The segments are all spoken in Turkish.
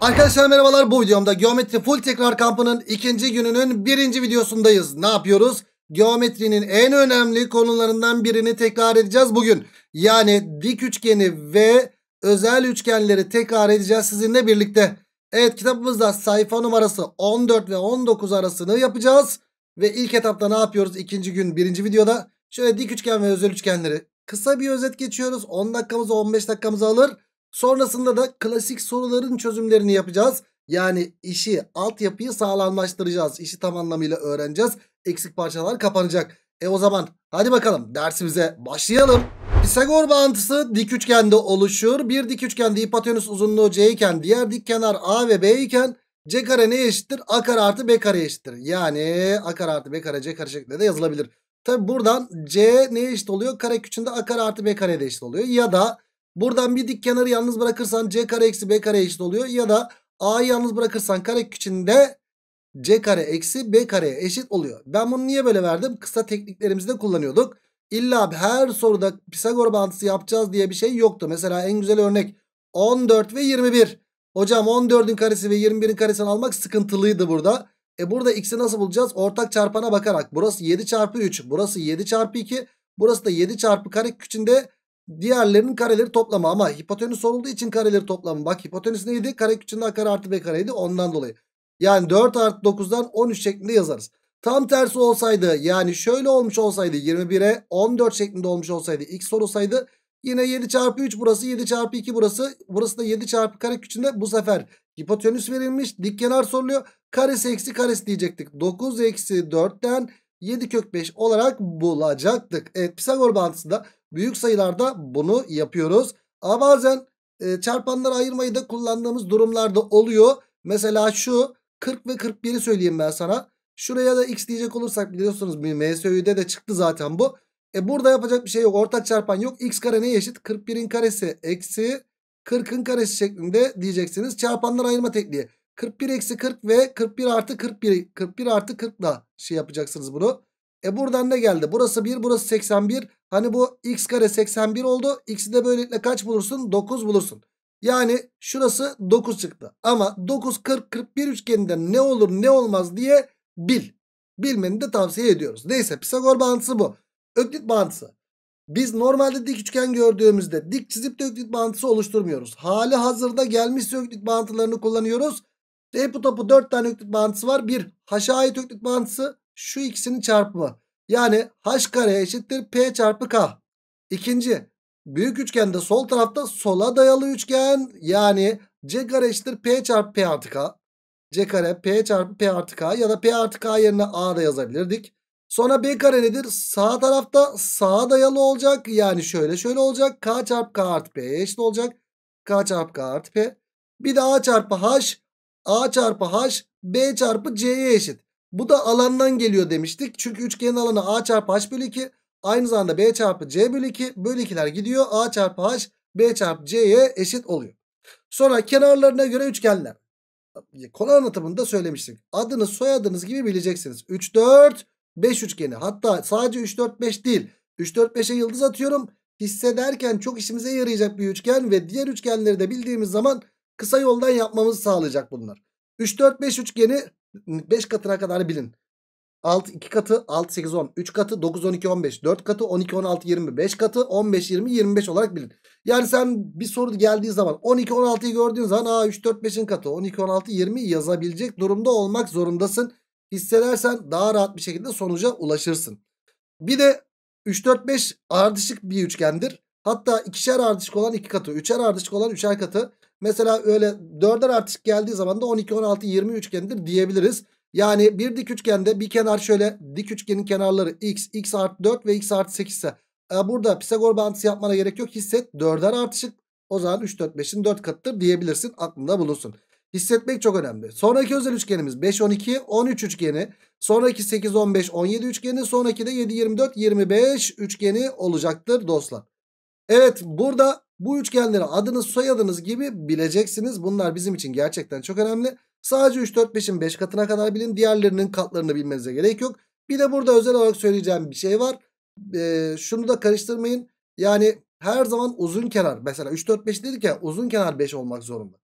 Arkadaşlar merhabalar bu videomda geometri full tekrar kampının ikinci gününün birinci videosundayız. Ne yapıyoruz? Geometrinin en önemli konularından birini tekrar edeceğiz bugün. Yani dik üçgeni ve özel üçgenleri tekrar edeceğiz sizinle birlikte. Evet kitabımızda sayfa numarası 14 ve 19 arasını yapacağız. Ve ilk etapta ne yapıyoruz ikinci gün birinci videoda? Şöyle dik üçgen ve özel üçgenleri kısa bir özet geçiyoruz. 10 dakikamızı 15 dakikamızı alır. Sonrasında da klasik soruların çözümlerini yapacağız. Yani işi, altyapıyı sağlamlaştıracağız. İşi tam anlamıyla öğreneceğiz. Eksik parçalar kapanacak. E o zaman hadi bakalım dersimize başlayalım. Pisagor bağıntısı dik üçgende oluşur. Bir dik üçgende hipotenüs uzunluğu c iken diğer dik kenar a ve b iken c kare ne eşittir? a kare artı b kare eşittir. Yani a kare artı b kare c kare şeklinde de yazılabilir. Tabi buradan c ne eşit oluyor? Kare küçüğünde a kare artı b kare de eşit oluyor. Ya da Buradan bir dik kenarı yalnız bırakırsan c kare eksi b kare eşit oluyor. Ya da a'yı yalnız bırakırsan kare içinde c kare eksi b kareye eşit oluyor. Ben bunu niye böyle verdim? Kısa tekniklerimizde kullanıyorduk. İlla her soruda Pisagor bağıntısı yapacağız diye bir şey yoktu. Mesela en güzel örnek 14 ve 21. Hocam 14'ün karesi ve 21'in karesini almak sıkıntılıydı burada. E burada x'i nasıl bulacağız? Ortak çarpana bakarak. Burası 7 çarpı 3. Burası 7 çarpı 2. Burası da 7 çarpı kare küçüğünde diğerlerinin kareleri toplamı ama hipotenüs olduğu için kareleri toplamı. Bak hipotenüs neydi? Kareküçün A kare artı B kareydi ondan dolayı. Yani 4 artı 9'dan 13 şeklinde yazarız. Tam tersi olsaydı yani şöyle olmuş olsaydı 21'e 14 şeklinde olmuş olsaydı x sorulsaydı yine 7 çarpı 3 burası 7 çarpı 2 burası burası da 7 çarpı kare küçüğünde bu sefer hipotenüs verilmiş dik kenar soruluyor karesi eksi karesi diyecektik 9 eksi 4'ten 7 kök 5 olarak bulacaktık. Evet Pisagor bağıntısında Büyük sayılarda bunu yapıyoruz. Ama bazen e, çarpanları ayırmayı da kullandığımız durumlarda oluyor. Mesela şu 40 ve 41'i söyleyeyim ben sana. Şuraya da x diyecek olursak biliyorsunuz MSÖ'de de çıktı zaten bu. E burada yapacak bir şey yok. Ortak çarpan yok. X kare neye eşit? 41'in karesi eksi 40'ın karesi şeklinde diyeceksiniz. Çarpanlar ayırma tekniği. 41 eksi 40 ve 41 artı 41. 41 artı 40 ile şey yapacaksınız bunu. E buradan ne geldi? Burası 1 burası 81. Hani bu x kare 81 oldu. X'i de böylelikle kaç bulursun? 9 bulursun. Yani şurası 9 çıktı. Ama 9, 40, 41 üçgeninde ne olur ne olmaz diye bil. Bilmeni de tavsiye ediyoruz. Neyse Pisagor bağıntısı bu. Öklit bağıntısı. Biz normalde dik üçgen gördüğümüzde dik çizip de öklit bağıntısı oluşturmuyoruz. Hali hazırda gelmiş öklit bağıntılarını kullanıyoruz. Hep bu topu 4 tane öklit bağıntısı var. Bir haşa ait öklit bağıntısı şu ikisinin çarpımı. Yani h kare eşittir p çarpı k. İkinci büyük üçgende sol tarafta sola dayalı üçgen yani c kare eşittir p çarpı p artı k. c kare p çarpı p artı k ya da p artı k yerine a da yazabilirdik. Sonra b kare nedir? Sağ tarafta sağa dayalı olacak. Yani şöyle şöyle olacak. k çarpı k artı p eşit olacak. k çarpı k artı p. Bir de a çarpı h. a çarpı h b çarpı c'ye eşit. Bu da alandan geliyor demiştik. Çünkü üçgenin alanı A çarpı H bölü 2. Aynı zamanda B çarpı C bölü 2. Bölü 2'ler gidiyor. A çarpı H, B çarpı C'ye eşit oluyor. Sonra kenarlarına göre üçgenler. Konu anlatımında söylemiştik. adını soyadınız gibi bileceksiniz. 3, 4, 5 üçgeni. Hatta sadece 3, 4, 5 değil. 3, 4, 5'e yıldız atıyorum. Hissederken çok işimize yarayacak bir üçgen ve diğer üçgenleri de bildiğimiz zaman kısa yoldan yapmamızı sağlayacak bunlar. 3, 4, 5 üçgeni 5 katına kadar bilin. 6 2 katı 6 8 10 3 katı 9 12 15 4 katı 12 16 20 5 katı 15 20 25 olarak bilin. Yani sen bir soru geldiği zaman 12 16'yı gördüğün zaman aa 3 4 5'in katı 12 16 20 yazabilecek durumda olmak zorundasın. Hissedersen daha rahat bir şekilde sonuca ulaşırsın. Bir de 3 4 5 ardışık bir üçgendir. Hatta ikişer ardışık olan iki katı, üçer ardışık olan üçer katı Mesela öyle dörder artışık geldiği zaman da 12, 16, 20 üçgenidir diyebiliriz. Yani bir dik üçgende bir kenar şöyle dik üçgenin kenarları x, x artı 4 ve x artı 8 ise e, burada Pisagor bağıntısı yapmana gerek yok. Hisset dörder artışık o zaman 3, 4, 5'in 4 katıdır diyebilirsin aklında bulunsun. Hissetmek çok önemli. Sonraki özel üçgenimiz 5, 12, 13 üçgeni. Sonraki 8, 15, 17 üçgeni. Sonraki de 7, 24, 25 üçgeni olacaktır dostlar. Evet burada bu üçgenleri adınız soyadınız gibi bileceksiniz. Bunlar bizim için gerçekten çok önemli. Sadece 3, 4, 5'in 5 katına kadar bilin. Diğerlerinin katlarını bilmenize gerek yok. Bir de burada özel olarak söyleyeceğim bir şey var. Ee, şunu da karıştırmayın. Yani her zaman uzun kenar. Mesela 3, 4, 5 dedik ya uzun kenar 5 olmak zorunda.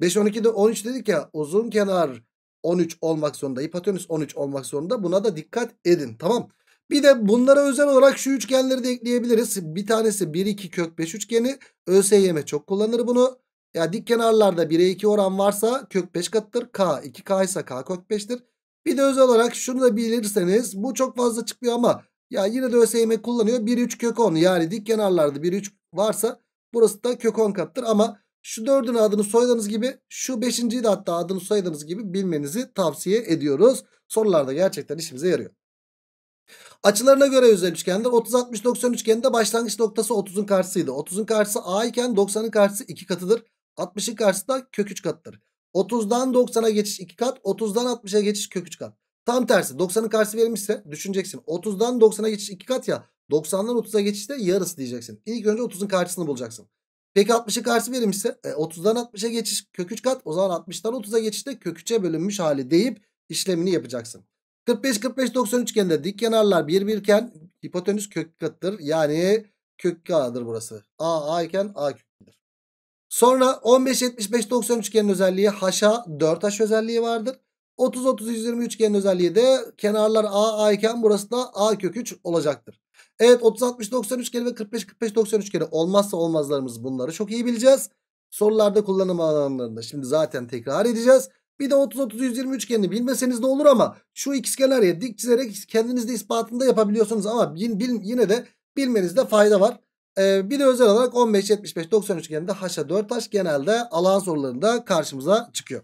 5, 12 de 13 dedik ya uzun kenar 13 olmak zorunda. Hipotenüs 13 olmak zorunda. Buna da dikkat edin tamam bir de bunlara özel olarak şu üçgenleri de ekleyebiliriz. Bir tanesi 1 2 kök 5 üçgeni. ÖSYM çok kullanır bunu. Ya dik kenarlarda 1'e 2 oran varsa kök 5 katıdır. K 2K ise K kök 5'tir. Bir de özel olarak şunu da bilirseniz bu çok fazla çıkmıyor ama ya yine de ÖSYM kullanıyor. 1 3 kök 10 yani dik kenarlarda 1 3 varsa burası da kök 10 katıdır ama şu 4'ün adını soyadığınız gibi şu beşinciyi de hatta adını soyadığınız gibi bilmenizi tavsiye ediyoruz. Sorularda gerçekten işimize yarıyor. Açılarına göre özel üçgende 30-60-90 üçgeninde başlangıç noktası 30'un karşısıydı. 30'un karşısı a iken 90'ın karşısı 2 katıdır. 60'ın karşısı da kök 3 katıdır. 30'dan 90'a geçiş 2 kat, 30'dan 60'a geçiş kök 3 kat. Tam tersi 90'ın karşısı verilmişse düşüneceksin. 30'dan 90'a geçiş 2 kat ya. 90'dan 30'a geçişte yarısı diyeceksin. İlk önce 30'un karşısını bulacaksın. Peki 60'ın karşı verilmişse e, 30'dan 60'a geçiş kök 3 kat. O zaman 60'dan 30'a geçişte kök 3'e bölünmüş hali deyip işlemini yapacaksın. 45 45 90 üçgende dik kenarlar birbir iken hipotenüs kök kattır. Yani kök K'dır burası. A A iken A köküdür. Sonra 15 75 90 üçgenin özelliği haşa 4 haş özelliği vardır. 30 30 120 üçgenin özelliği de kenarlar A A iken burası da A kök 3 olacaktır. Evet 30 60 90 üçgeni ve 45 45 90 üçgeni olmazsa olmazlarımız bunları çok iyi bileceğiz. Sorularda kullanım alanlarında şimdi zaten tekrar edeceğiz. Bir de 30-30-120 üçgenini bilmeseniz de olur ama şu x kenarıya dik çizerek kendinizde ispatını da yapabiliyorsunuz ama bin, bin, yine de bilmenizde fayda var. Ee, bir de özel olarak 15-75-90 üçgeninde haşa 4 haş genelde alan sorularında karşımıza çıkıyor.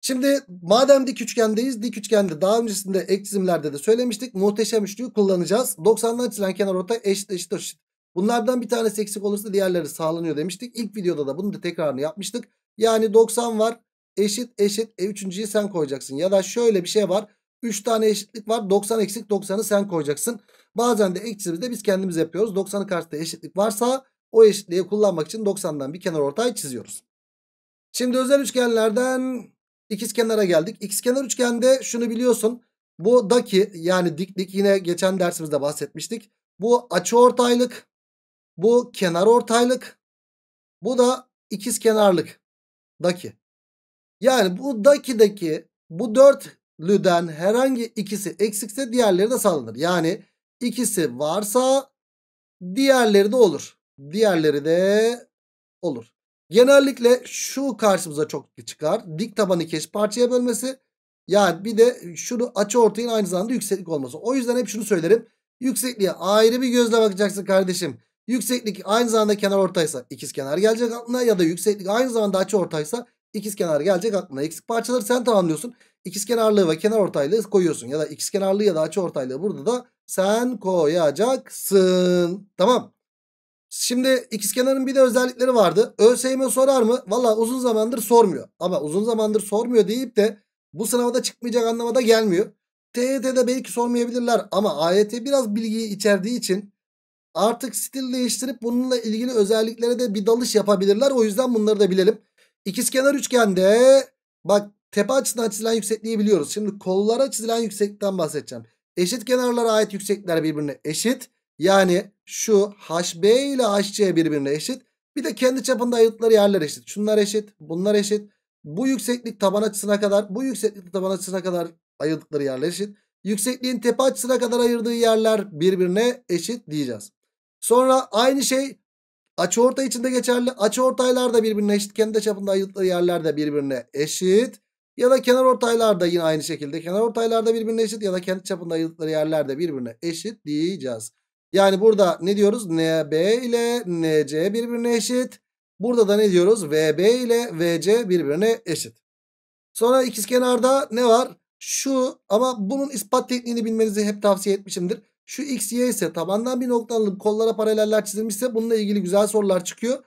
Şimdi madem dik üçgendeyiz dik üçgende daha öncesinde ek çizimlerde de söylemiştik muhteşem üçlüyü kullanacağız. 90'dan çizilen kenar orta eşit eşit eşit. Bunlardan bir tanesi eksik olursa diğerleri sağlanıyor demiştik. İlk videoda da bunu da tekrarını yapmıştık. Yani 90 var eşit eşit e üçüncüyü sen koyacaksın. Ya da şöyle bir şey var. 3 tane eşitlik var. 90 eksik 90'ı sen koyacaksın. Bazen de eksimizde biz kendimiz yapıyoruz. 90'ı karşıda eşitlik varsa o eşitliği kullanmak için 90'dan bir kenar ortay çiziyoruz. Şimdi özel üçgenlerden ikiz kenara geldik. İkiz kenar üçgende şunu biliyorsun. Bu daki yani diklik yine geçen dersimizde bahsetmiştik. Bu açı ortaylık. Bu kenar ortaylık. Bu da ikiz kenarlık. Daki. Yani bu dakideki bu dörtlüden herhangi ikisi eksikse diğerleri de sağlanır. Yani ikisi varsa diğerleri de olur. Diğerleri de olur. Genellikle şu karşımıza çok çıkar. Dik tabanı keş parçaya bölmesi. Yani bir de şunu açı ortayın aynı zamanda yükseklik olması. O yüzden hep şunu söylerim. Yüksekliğe ayrı bir gözle bakacaksın kardeşim. Yükseklik aynı zamanda kenar ortaysa ikiz kenar gelecek altına ya da yükseklik aynı zamanda açı ortaysa İkiz kenarı gelecek aklına. Eksik parçaları sen tamamlıyorsun. İkiz kenarlığı ve kenar ortaylığı koyuyorsun. Ya da ikiz kenarlığı ya da açı ortaylığı burada da sen koyacaksın. Tamam. Şimdi ikizkenarın bir de özellikleri vardı. ÖSYM sorar mı? Valla uzun zamandır sormuyor. Ama uzun zamandır sormuyor deyip de bu sınavda çıkmayacak anlamada gelmiyor. TYT'de e belki sormayabilirler ama AYT biraz bilgiyi içerdiği için artık stil değiştirip bununla ilgili özelliklere de bir dalış yapabilirler. O yüzden bunları da bilelim. İkizkenar üçgende bak tepe açısından çizilen yüksekliği biliyoruz. Şimdi kollara çizilen yükseklikten bahsedeceğim. Eşit kenarlara ait yüksekler birbirine eşit. Yani şu HB ile HC birbirine eşit. Bir de kendi çapında ayırtları yerler eşit. Şunlar eşit, bunlar eşit. Bu yükseklik taban açısına kadar, bu yükseklik taban açısına kadar ayırdıkları yerler eşit. Yüksekliğin tepe açısına kadar ayırdığı yerler birbirine eşit diyeceğiz. Sonra aynı şey Açıorta içinde geçerli. Açıortaylar da birbirine eşit. Kendi çapında ayırttığı yerler de birbirine eşit. Ya da kenar ortaylar da yine aynı şekilde. Kenar ortaylar da birbirine eşit ya da kendi çapında ayırttıkları yerler de birbirine eşit diyeceğiz. Yani burada ne diyoruz? NB ile NC birbirine eşit. Burada da ne diyoruz? VB ile VC birbirine eşit. Sonra ikizkenarda ne var? Şu ama bunun ispat tekniğini bilmenizi hep tavsiye etmişimdir. Şu x, y ise tabandan bir nokta alınıp kollara paraleller çizilmişse bununla ilgili güzel sorular çıkıyor.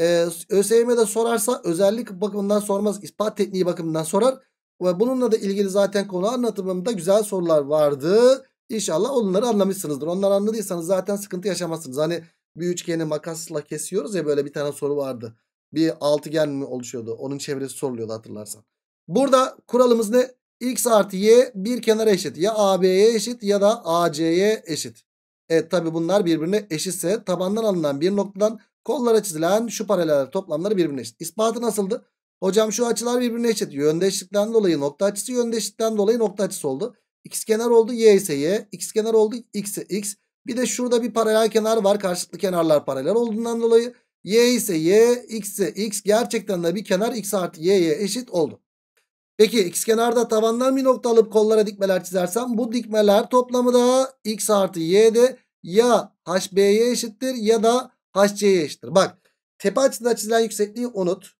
Ee, ÖSYM'de sorarsa özellik bakımından sormaz. ispat tekniği bakımından sorar. Ve bununla da ilgili zaten konu anlatımımda güzel sorular vardı. İnşallah onları anlamışsınızdır. Onları anladıysanız zaten sıkıntı yaşamazsınız. Hani bir üçgeni makasla kesiyoruz ya böyle bir tane soru vardı. Bir altıgen mi oluşuyordu? Onun çevresi soruluyordu hatırlarsan. Burada kuralımız ne? X artı Y bir kenara eşit. Ya AB'ye eşit ya da AC'ye eşit. Evet tabi bunlar birbirine eşitse tabandan alınan bir noktadan kollara çizilen şu paraleller toplamları birbirine eşit. İspatı nasıldı? Hocam şu açılar birbirine eşit. Yöndeşlikten dolayı nokta açısı yöndeşlikten dolayı nokta açısı oldu. X kenar oldu Y ise Y. X kenar oldu X ise X. Bir de şurada bir paralel kenar var. Karşılıklı kenarlar paralel olduğundan dolayı Y ise Y, X ise X. Gerçekten de bir kenar X artı Y'ye eşit oldu. Peki x kenarda tavandan bir nokta alıp kollara dikmeler çizersem bu dikmeler toplamı da x artı y'de ya hb'ye eşittir ya da hc'ye eşittir. Bak tepe açısında çizilen yüksekliği unut.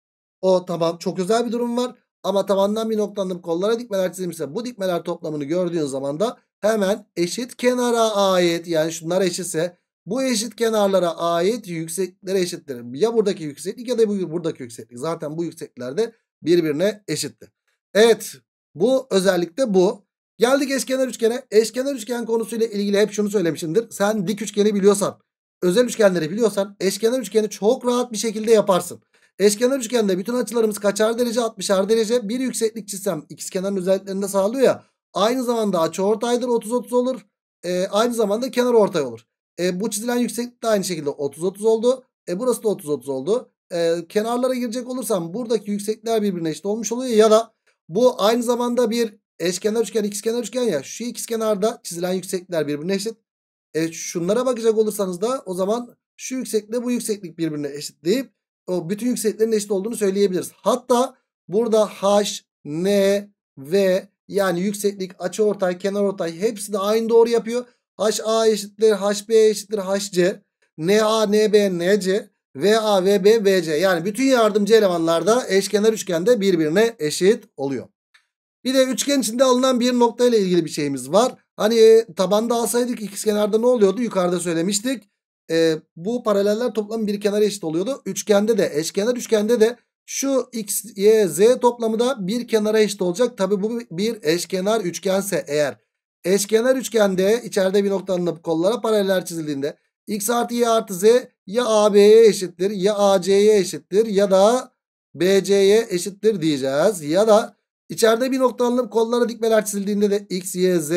O tamam çok özel bir durum var. Ama tavandan bir nokta alıp kollara dikmeler çizilmişse bu dikmeler toplamını gördüğün zaman da hemen eşit kenara ait yani şunlar eşitse bu eşit kenarlara ait yüksekliklere eşittir. Ya buradaki yükseklik ya da buradaki yükseklik. Zaten bu yükseklikler de birbirine eşittir. Evet bu özellikle bu. Geldik eşkenar üçgene. Eşkenar üçgen konusuyla ilgili hep şunu söylemişimdir. Sen dik üçgeni biliyorsan, özel üçgenleri biliyorsan eşkenar üçgeni çok rahat bir şekilde yaparsın. Eşkenar üçgende bütün açılarımız kaçar derece? 60'ar derece. Bir yükseklik çizsem kenarın özelliklerini de sağlıyor ya. Aynı zamanda açı ortaydır, 30-30 olur. E, aynı zamanda kenar ortay olur. E, bu çizilen yükseklik de aynı şekilde 30-30 oldu. E, burası da 30-30 oldu. E, kenarlara girecek olursam buradaki yüksekler birbirine eşit olmuş oluyor ya da bu aynı zamanda bir eşkenar üçgen, ikizkenar üçgen ya. Şu ikizkenarda çizilen yükseklikler birbirine eşit. Evet şunlara bakacak olursanız da o zaman şu yükseklikle bu yükseklik birbirine eşit deyip o bütün yüksekliklerin eşit olduğunu söyleyebiliriz. Hatta burada H, N, V yani yükseklik, açıortay, kenarortay hepsi de aynı doğru yapıyor. HA eşittir, HB eşittir, HC. NA, NB, NC. VA, VB, VC yani bütün yardımcı elemanlarda eşkenar üçgende birbirine eşit oluyor. Bir de üçgen içinde alınan bir nokta ile ilgili bir şeyimiz var. Hani e, tabanda alsaydık ikizkenarda ne oluyordu? Yukarıda söylemiştik. E, bu paraleller toplam bir kenara eşit oluyordu. Üçgende de eşkenar üçgende de şu x, y, z toplamı da bir kenara eşit olacak. Tabi bu bir eşkenar üçgense eğer eşkenar üçgende içeride bir nokta alınıp kollara paraleller çizildiğinde X artı Y artı Z ya AB'ye eşittir ya AC'ye eşittir ya da BC'ye eşittir diyeceğiz. Ya da içeride bir nokta alınıp kollara dikmeler çizildiğinde de X, Y, Z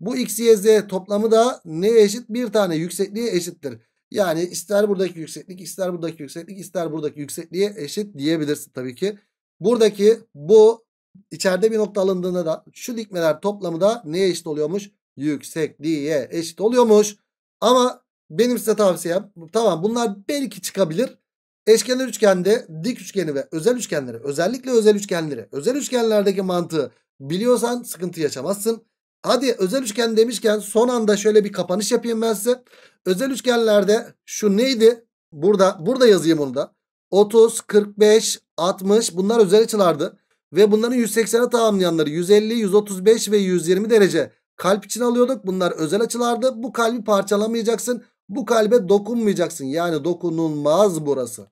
bu X, Y, Z toplamı da neye eşit? Bir tane yüksekliğe eşittir. Yani ister buradaki yükseklik, ister buradaki yükseklik, ister buradaki yüksekliğe eşit diyebilirsin tabii ki. Buradaki bu içeride bir nokta alındığında da şu dikmeler toplamı da neye eşit oluyormuş? Yüksekliğe eşit oluyormuş. Ama benim size tavsiyem tamam bunlar belki çıkabilir. Eşkenar üçgende dik üçgeni ve özel üçgenleri özellikle özel üçgenleri özel üçgenlerdeki mantığı biliyorsan sıkıntı yaşamazsın. Hadi özel üçgen demişken son anda şöyle bir kapanış yapayım ben size. Özel üçgenlerde şu neydi? Burada burada yazayım onu da. 30, 45, 60 bunlar özel açılardı. Ve bunların 180'e tamamlayanları 150, 135 ve 120 derece kalp için alıyorduk. Bunlar özel açılardı. Bu kalbi parçalamayacaksın. Bu kalbe dokunmayacaksın. Yani dokunulmaz burası.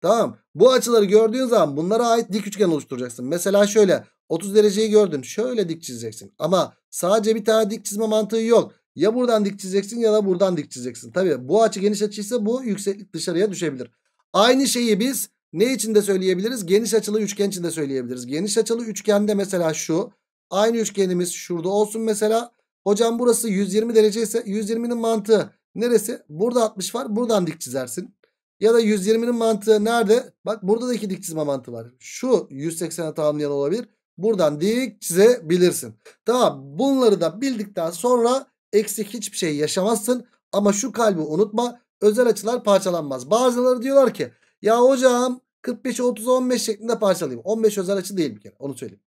Tamam. Bu açıları gördüğün zaman bunlara ait dik üçgen oluşturacaksın. Mesela şöyle 30 dereceyi gördün. Şöyle dik çizeceksin. Ama sadece bir tane dik çizme mantığı yok. Ya buradan dik çizeceksin ya da buradan dik çizeceksin. Tabii bu açı geniş açıysa bu yükseklik dışarıya düşebilir. Aynı şeyi biz ne için de söyleyebiliriz? Geniş açılı üçgen için de söyleyebiliriz. Geniş açılı üçgende mesela şu. Aynı üçgenimiz şurada olsun mesela. Hocam burası 120 derece ise 120'nin mantığı Neresi? Burada 60 var. Buradan dik çizersin. Ya da 120'nin mantığı nerede? Bak burada da iki dik çizme mantığı var. Şu 180'e tamamlayan olabilir. Buradan dik çizebilirsin. Tamam bunları da bildikten sonra eksik hiçbir şey yaşamazsın. Ama şu kalbi unutma. Özel açılar parçalanmaz. Bazıları diyorlar ki ya hocam 45'i 30'a 15 şeklinde parçalayayım. 15 özel açı değil bir kere onu söyleyeyim.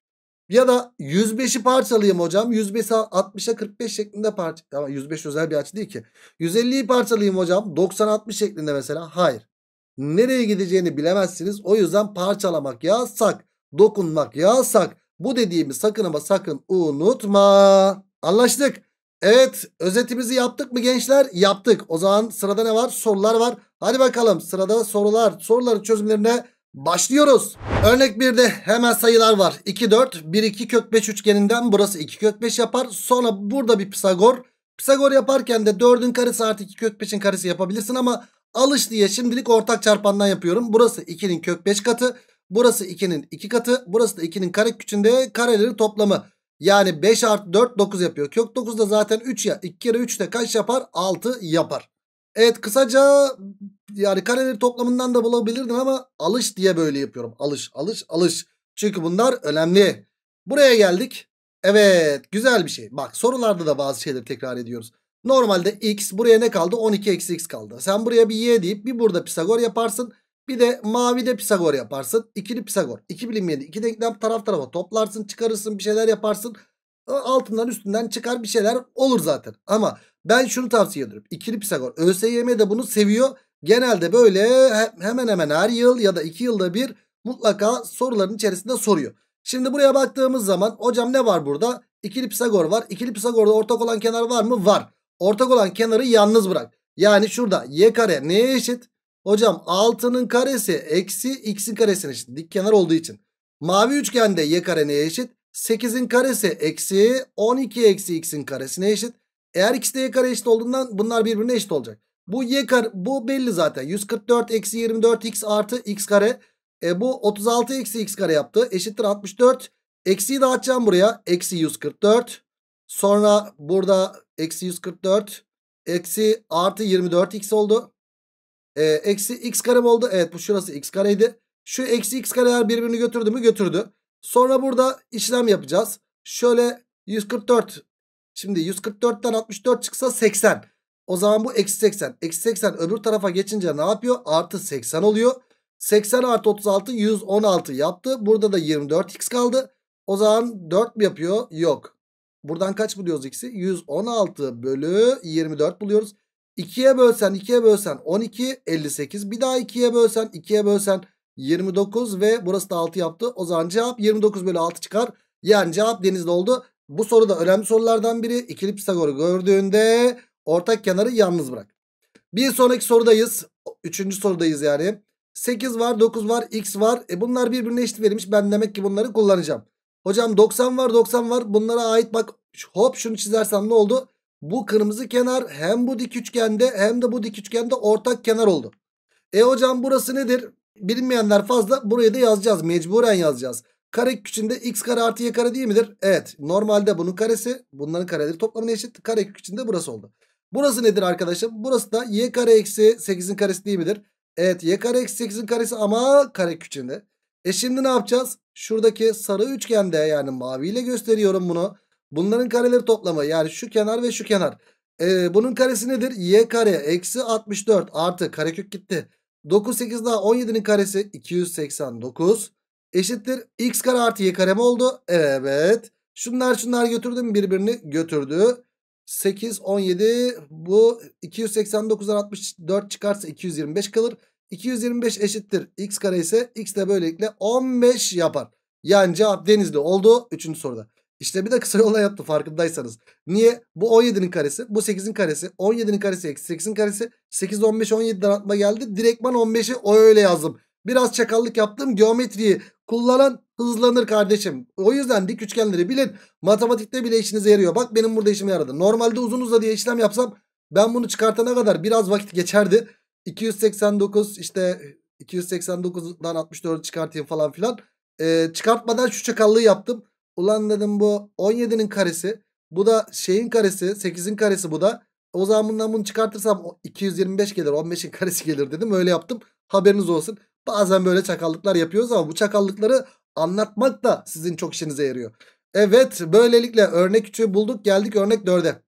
Ya da 105'i parçalayayım hocam. 105'i 60'a 45 şeklinde parça. Ama 105 özel bir açı değil ki. 150'yi parçalayayım hocam. 90-60 şeklinde mesela. Hayır. Nereye gideceğini bilemezsiniz. O yüzden parçalamak yasak. Dokunmak yasak. Bu dediğimi sakın ama sakın unutma. Anlaştık. Evet özetimizi yaptık mı gençler? Yaptık. O zaman sırada ne var? Sorular var. Hadi bakalım sırada sorular. Soruların çözümlerine Başlıyoruz. Örnek 1'de hemen sayılar var. 2, 4, 1, 2 kök 5 üçgeninden burası 2 kök 5 yapar. Sonra burada bir Pisagor. Pisagor yaparken de 4'ün karesi artı 2 kök 5'in karesi yapabilirsin ama alış diye şimdilik ortak çarpandan yapıyorum. Burası 2'nin kök 5 katı. Burası 2'nin 2 katı. Burası da 2'nin kare küçüğünde kareleri toplamı. Yani 5 artı 4 9 yapıyor. Kök 9 da zaten 3 ya. 2 kere 3 de kaç yapar? 6 yapar. Evet kısaca yani kareleri toplamından da bulabilirdin ama alış diye böyle yapıyorum. Alış alış alış. Çünkü bunlar önemli. Buraya geldik. Evet güzel bir şey. Bak sorularda da bazı şeyleri tekrar ediyoruz. Normalde x buraya ne kaldı? 12 eksi x kaldı. Sen buraya bir y deyip bir burada Pisagor yaparsın. Bir de mavi de Pisagor yaparsın. İkili Pisagor. İki yedi iki denklem taraf tarafa toplarsın çıkarırsın bir şeyler yaparsın. Altından üstünden çıkar bir şeyler olur zaten. Ama ben şunu tavsiye ederim. İkili Pisagor. ÖSYM de bunu seviyor. Genelde böyle hemen hemen her yıl ya da iki yılda bir mutlaka soruların içerisinde soruyor. Şimdi buraya baktığımız zaman hocam ne var burada? İkili Pisagor var. İkili Pisagor'da ortak olan kenar var mı? Var. Ortak olan kenarı yalnız bırak. Yani şurada y kare neye eşit? Hocam 6'nın karesi eksi x'in karesine eşit. Dik kenar olduğu için. Mavi üçgende y kare neye eşit? 8'in karesi eksi 12 eksi x'in karesine eşit. Eğer ikisi de y kare eşit olduğundan bunlar birbirine eşit olacak. Bu y kare bu belli zaten. 144 eksi 24 x artı x kare. E, bu 36 eksi x kare yaptı. Eşittir 64. Eksiyi dağıtacağım buraya. Eksi 144. Sonra burada eksi 144. Eksi artı 24 x oldu. E, eksi x kare mi oldu? Evet bu şurası x kareydi. Şu eksi x kareler birbirini götürdü mü? Götürdü. Sonra burada işlem yapacağız. Şöyle 144 Şimdi 144'ten 64 çıksa 80. O zaman bu eksi 80. Eksi 80 öbür tarafa geçince ne yapıyor? Artı 80 oluyor. 80 artı 36 116 yaptı. Burada da 24x kaldı. O zaman 4 mi yapıyor? Yok. Buradan kaç buluyoruz x'i? 116 bölü 24 buluyoruz. 2'ye bölsen 2'ye bölsen 12 58. Bir daha 2'ye bölsen 2'ye bölsen 29 ve burası da 6 yaptı. O zaman cevap 29 bölü 6 çıkar. Yani cevap denizde oldu. Bu soru da önemli sorulardan biri. İkili Pisagor'u gördüğünde ortak kenarı yalnız bırak. Bir sonraki sorudayız. Üçüncü sorudayız yani. 8 var 9 var x var. E bunlar birbirine eşit verilmiş. Ben demek ki bunları kullanacağım. Hocam 90 var 90 var. Bunlara ait bak hop şunu çizersem ne oldu? Bu kırmızı kenar hem bu dik üçgende hem de bu dik üçgende ortak kenar oldu. E hocam burası nedir? Bilmeyenler fazla burayı da yazacağız. Mecburen yazacağız. Kare içinde x kare artı y kare değil midir? Evet. Normalde bunun karesi bunların kareleri toplamına eşit. Kare içinde burası oldu. Burası nedir arkadaşım? Burası da y kare eksi 8'in karesi değil midir? Evet y kare eksi 8'in karesi ama kare içinde. E şimdi ne yapacağız? Şuradaki sarı üçgende yani maviyle gösteriyorum bunu. Bunların kareleri toplamı yani şu kenar ve şu kenar. E, bunun karesi nedir? y kare eksi 64 artı karekök gitti. 9 8 daha 17'nin karesi 289 eşittir x kare artı y kare mi oldu? Evet. Şunlar şunlar götürdü mü birbirini? Götürdü. 8, 17 bu 289'dan 64 çıkarsa 225 kalır. 225 eşittir x kare ise x de böylelikle 15 yapar. Yani cevap denizli oldu üçüncü soruda. İşte bir de kısa yolla yaptı farkındaysanız. Niye? Bu 17'nin karesi, bu 8'in karesi, 17'nin karesi, eksi 8'in karesi. 8, 15, 17'den atma geldi. Direktman 15'i öyle yazdım. Biraz çakallık yaptım. Geometriyi kullanan hızlanır kardeşim. O yüzden dik üçgenleri bilin. Matematikte bile işinize yarıyor. Bak benim burada işime yaradı. Normalde uzun uzla diye işlem yapsam ben bunu çıkartana kadar biraz vakit geçerdi. 289 işte 289'dan 64 çıkartayım falan filan. Ee, çıkartmadan şu çakallığı yaptım. Ulan dedim bu 17'nin karesi. Bu da şeyin karesi 8'in karesi bu da. O zaman bundan bunu çıkartırsam 225 gelir 15'in karesi gelir dedim öyle yaptım. Haberiniz olsun. Bazen böyle çakallıklar yapıyoruz ama bu çakallıkları anlatmak da sizin çok işinize yarıyor. Evet böylelikle örnek 3'ü bulduk geldik örnek 4'e.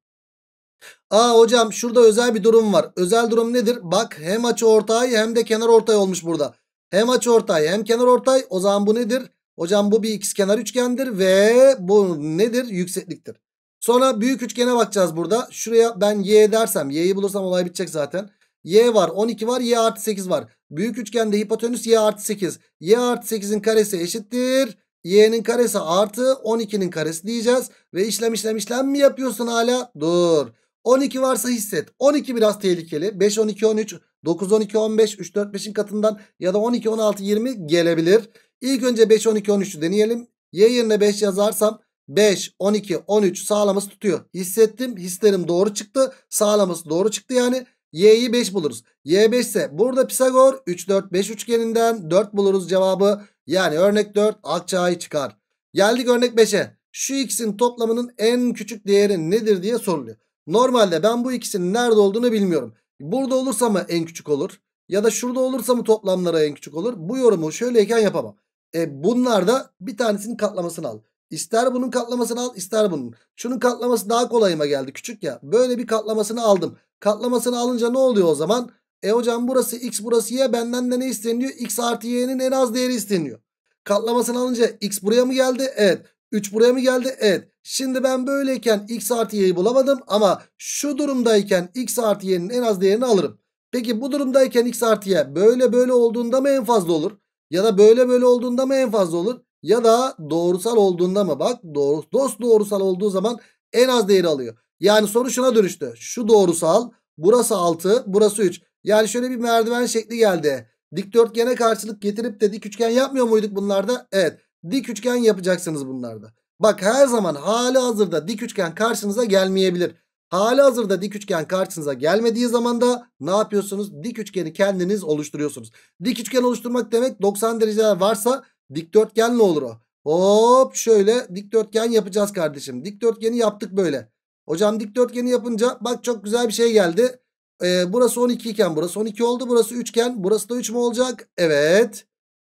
Aa hocam şurada özel bir durum var. Özel durum nedir? Bak hem açı ortay hem de kenar ortay olmuş burada. Hem açı ortay hem kenar ortay. O zaman bu nedir? Hocam bu bir ikizkenar üçgendir ve bu nedir? Yüksekliktir. Sonra büyük üçgene bakacağız burada. Şuraya ben y dersem y'yi bulursam olay bitecek zaten. Y var 12 var Y artı 8 var. Büyük üçgende hipotenüs Y artı 8. Y artı 8'in karesi eşittir. Y'nin karesi artı 12'nin karesi diyeceğiz. Ve işlem işlem işlem mi yapıyorsun hala? Dur. 12 varsa hisset. 12 biraz tehlikeli. 5, 12, 13, 9, 12, 15, 3, 4, 5'in katından ya da 12, 16, 20 gelebilir. İlk önce 5, 12, 13'ü deneyelim. Y yerine 5 yazarsam 5, 12, 13 sağlaması tutuyor. Hissettim. Hislerim doğru çıktı. Sağlaması doğru çıktı yani. Y'yi 5 buluruz. Y 5 ise burada Pisagor 3 4 5 üçgeninden 4 buluruz cevabı. Yani örnek 4 Akça'yı çıkar. Geldik örnek 5'e. Şu ikisinin toplamının en küçük değeri nedir diye soruluyor. Normalde ben bu ikisinin nerede olduğunu bilmiyorum. Burada olursa mı en küçük olur? Ya da şurada olursa mı toplamlara en küçük olur? Bu yorumu şöyleyken yapamam. E bunlar da bir tanesinin katlamasını al. İster bunun katlamasını al ister bunun. Şunun katlaması daha kolayıma geldi küçük ya. Böyle bir katlamasını aldım. Katlamasını alınca ne oluyor o zaman? E hocam burası x burası y benden de ne isteniyor? x artı y'nin en az değeri isteniyor. Katlamasını alınca x buraya mı geldi? Evet. 3 buraya mı geldi? Evet. Şimdi ben böyleyken x artı y'yi bulamadım ama şu durumdayken x artı y'nin en az değerini alırım. Peki bu durumdayken x artı y böyle böyle olduğunda mı en fazla olur? Ya da böyle böyle olduğunda mı en fazla olur? Ya da doğrusal olduğunda mı? Bak doğru, dost doğrusal olduğu zaman en az değeri alıyor. Yani soru şuna dönüştü. Şu doğrusal burası 6 burası 3. Yani şöyle bir merdiven şekli geldi. Dikdörtgene karşılık getirip de dik üçgen yapmıyor muyduk bunlarda? Evet dik üçgen yapacaksınız bunlarda. Bak her zaman hali hazırda dik üçgen karşınıza gelmeyebilir. Hali hazırda dik üçgen karşınıza gelmediği zaman da ne yapıyorsunuz? Dik üçgeni kendiniz oluşturuyorsunuz. Dik üçgen oluşturmak demek 90 dereceler varsa dikdörtgen ne olur o? Hop şöyle dikdörtgen yapacağız kardeşim. Dikdörtgeni yaptık böyle. Hocam dikdörtgeni yapınca bak çok güzel bir şey geldi. E, burası 12 iken burası 12 oldu. Burası 3 iken burası da 3 mü olacak? Evet.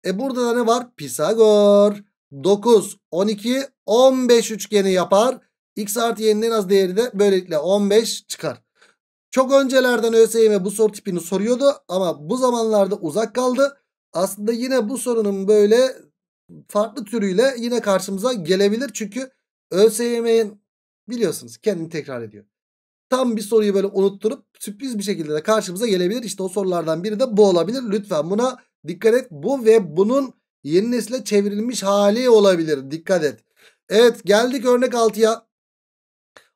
E burada da ne var? Pisagor. 9, 12, 15 üçgeni yapar. X artı y'nin en az değeri de böylelikle 15 çıkar. Çok öncelerden ÖSYM e bu soru tipini soruyordu ama bu zamanlarda uzak kaldı. Aslında yine bu sorunun böyle farklı türüyle yine karşımıza gelebilir. Çünkü ÖSYM'in Biliyorsunuz kendini tekrar ediyor. Tam bir soruyu böyle unutturup sürpriz bir şekilde de karşımıza gelebilir. İşte o sorulardan biri de bu olabilir. Lütfen buna dikkat et. Bu ve bunun yeni nesle çevrilmiş hali olabilir. Dikkat et. Evet geldik örnek 6'ya.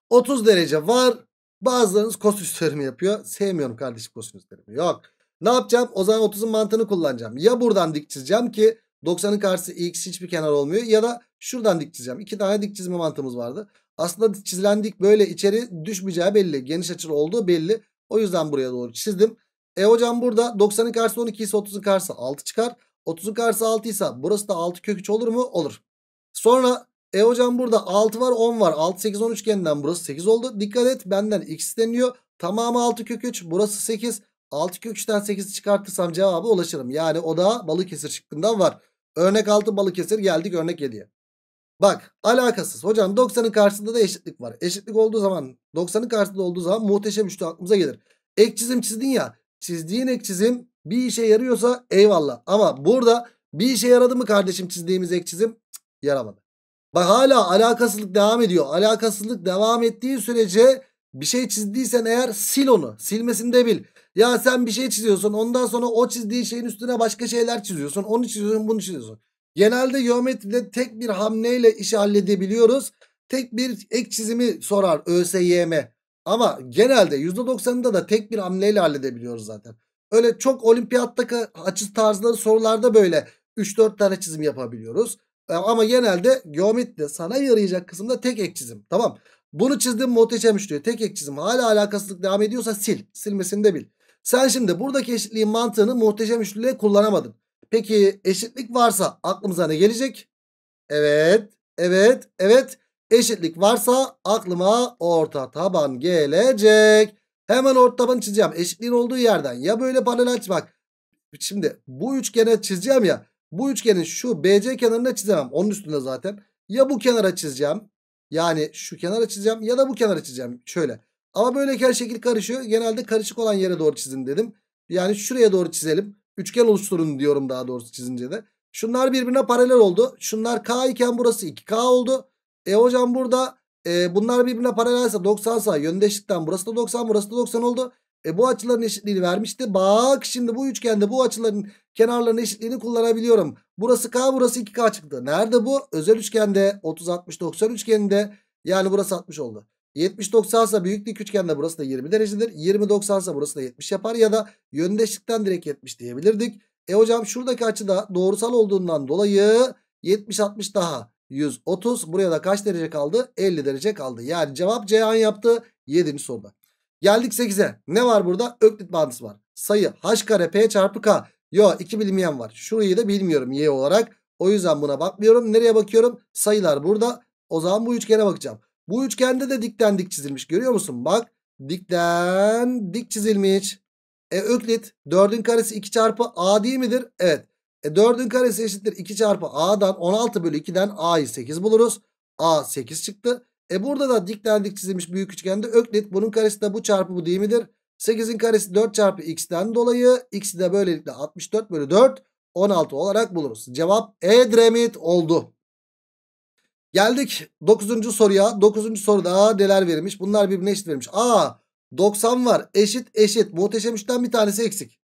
30 derece var. Bazılarınız kosinüs terimi yapıyor. Sevmiyorum kardeşim kosinüs terimi. Yok. Ne yapacağım? O zaman 30'un mantığını kullanacağım. Ya buradan dik çizeceğim ki 90'ın karşısı x hiçbir kenar olmuyor. Ya da şuradan dik çizeceğim. İki tane dik çizme mantığımız vardı. Aslında çizilen dik böyle içeri düşmeyeceği belli. Geniş açılı olduğu belli. O yüzden buraya doğru çizdim. E hocam burada 90'ın karşısı 12 ise 30'un karşısı 6 çıkar. 30'un karşısı 6 ise burası da 6 kök 3 olur mu? Olur. Sonra e hocam burada 6 var 10 var. 6 8 10 üçgeninden burası 8 oldu. Dikkat et benden x isteniyor. Tamamı 6 kök 3 burası 8. 6 kök 3'ten 8 çıkartırsam cevaba ulaşırım. Yani o da balık Balıkesir şıkkından var. Örnek 6 balık Balıkesir geldik örnek 7'ye. Bak alakasız. Hocam 90'ın karşısında da eşitlik var. Eşitlik olduğu zaman 90'ın karşısında olduğu zaman muhteşem üçlü aklımıza gelir. Ek çizim çizdin ya. Çizdiğin ek çizim bir işe yarıyorsa eyvallah. Ama burada bir işe yaradı mı kardeşim çizdiğimiz ek çizim? yaramadı. Bak hala alakasızlık devam ediyor. Alakasızlık devam ettiği sürece bir şey çizdiysen eğer sil onu. Silmesini de bil. Ya sen bir şey çiziyorsun ondan sonra o çizdiği şeyin üstüne başka şeyler çiziyorsun. Onu çiziyorsun bunu çiziyorsun. Genelde geometride tek bir hamleyle işi halledebiliyoruz. Tek bir ek çizimi sorar ÖSYM. Ama genelde %90'ında da tek bir hamleyle halledebiliyoruz zaten. Öyle çok olimpiyattaki açı tarzları sorularda böyle 3-4 tane çizim yapabiliyoruz. E, ama genelde geometride sana yarayacak kısımda tek ek çizim. Tamam. Bunu çizdim muhteşem diyor. Tek ek çizim. Hala alakasızlık devam ediyorsa sil. Silmesini de bil. Sen şimdi buradaki eşitliğin mantığını muhteşem üçlüyle kullanamadın. Peki eşitlik varsa aklımıza ne gelecek? Evet, evet, evet. Eşitlik varsa aklıma orta taban gelecek. Hemen orta tabanı çizeceğim. Eşitliğin olduğu yerden ya böyle paralel bak. Şimdi bu üçgene çizeceğim ya. Bu üçgenin şu BC kenarına çizemem. Onun üstünde zaten. Ya bu kenara çizeceğim. Yani şu kenara çizeceğim ya da bu kenara çizeceğim. Şöyle. Ama böyle her şekil karışıyor. Genelde karışık olan yere doğru çizin dedim. Yani şuraya doğru çizelim. Üçgen oluşturun diyorum daha doğrusu çizince de. Şunlar birbirine paralel oldu. Şunlar K iken burası 2K oldu. E hocam burada e, bunlar birbirine paralelse 90 sağ yöndeşlikten burası da 90 burası da 90 oldu. E bu açıların eşitliğini vermişti. Bak şimdi bu üçgende bu açıların kenarların eşitliğini kullanabiliyorum. Burası K burası 2K çıktı. Nerede bu? Özel üçgende 30-60-90 üçgeninde. Yani burası 60 oldu. 70-90 ise büyüklük üçgende burası da 20 derecedir. 20-90 ise burası da 70 yapar ya da yöndeşlikten direkt 70 diyebilirdik. E hocam şuradaki açı da doğrusal olduğundan dolayı 70-60 daha 130. Buraya da kaç derece kaldı? 50 derece kaldı. Yani cevap Ceyhan yaptı 7. soruda. Geldik 8'e. Ne var burada? Öklit bağıntısı var. Sayı h kare p çarpı k. Yo iki bilmeyen var. Şurayı da bilmiyorum y olarak. O yüzden buna bakmıyorum. Nereye bakıyorum? Sayılar burada. O zaman bu üçgene bakacağım. Bu üçgende de dikten dik çizilmiş. Görüyor musun? Bak dikten dik çizilmiş. E öklit 4'ün karesi 2 çarpı a değil midir? Evet. E 4'ün karesi eşittir 2 çarpı a'dan 16 bölü 2'den a'yı 8 buluruz. a 8 çıktı. E burada da dikten dik çizilmiş büyük üçgende öklit bunun karesi de bu çarpı bu değil midir? 8'in karesi 4 çarpı x'ten dolayı x'i de böylelikle 64 bölü 4 16 olarak buluruz. Cevap Edremit oldu. Geldik 9. soruya. 9. soruda neler verilmiş? Bunlar birbirine eşit verilmiş. A, 90 var. Eşit eşit. Muhteşem üçten bir tanesi eksik.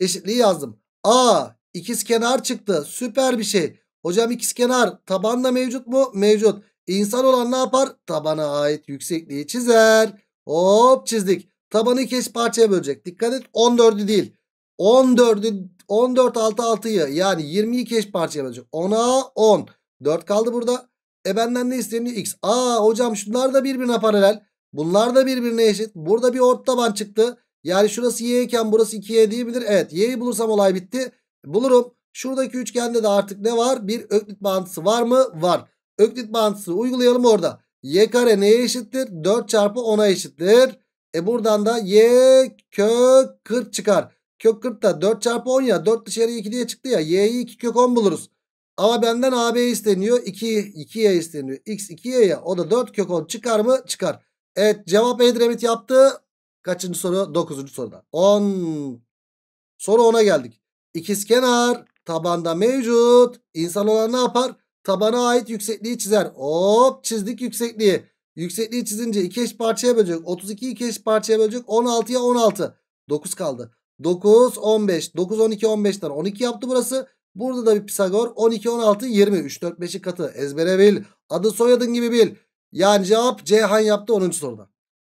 Eşitliği yazdım. A, ikiz kenar çıktı. Süper bir şey. Hocam ikiz kenar tabanda mevcut mu? Mevcut. İnsan olan ne yapar? Tabana ait yüksekliği çizer. Hop çizdik. Tabanı iki parçaya bölecek. Dikkat et 14'ü değil. 14'ü 14 6 6'yı yani 22 eş parçaya bölecek. 10'a 10. 4 kaldı burada. E benden ne isteniyor? X. Aa hocam şunlar da birbirine paralel. Bunlar da birbirine eşit. Burada bir ort taban çıktı. Yani şurası y iken burası 2y diyebilir. Evet y'yi bulursam olay bitti. Bulurum. Şuradaki üçgende de artık ne var? Bir öklit bağıntısı var mı? Var. Öklit bağıntısını uygulayalım orada. y kare neye eşittir? 4 çarpı 10'a eşittir. E buradan da y kök 40 çıkar. Kök 40 da 4 çarpı 10 ya. 4 dışarı 2 diye çıktı ya. y'yi 2 kök 10 buluruz. A benden AB isteniyor. 2, 2'ye isteniyor. X 2'ye ya. O da 4 kök 10 çıkar mı? Çıkar. Evet cevap Edremit yaptı. Kaçıncı soru? 9. soruda. 10. Soru 10'a geldik. İkizkenar tabanda mevcut. İnsan olan ne yapar? Tabana ait yüksekliği çizer. Hop çizdik yüksekliği. Yüksekliği çizince iki eş parçaya bölecek. 32 iki eş parçaya bölecek. 16'ya 16. 9 kaldı. 9, 15. 9, 12, 15'ten 12 yaptı burası. Burada da bir Pisagor 12, 16, 20. 3, 4, 5'i katı ezbere bil. Adı soyadın gibi bil. Yani cevap Ceyhan yaptı 10. soruda.